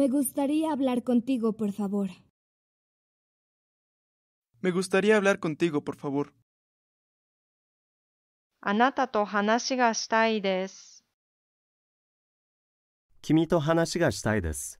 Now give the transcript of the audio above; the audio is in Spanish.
Me gustaría hablar contigo, por favor. Me gustaría hablar contigo, por favor. Anata to to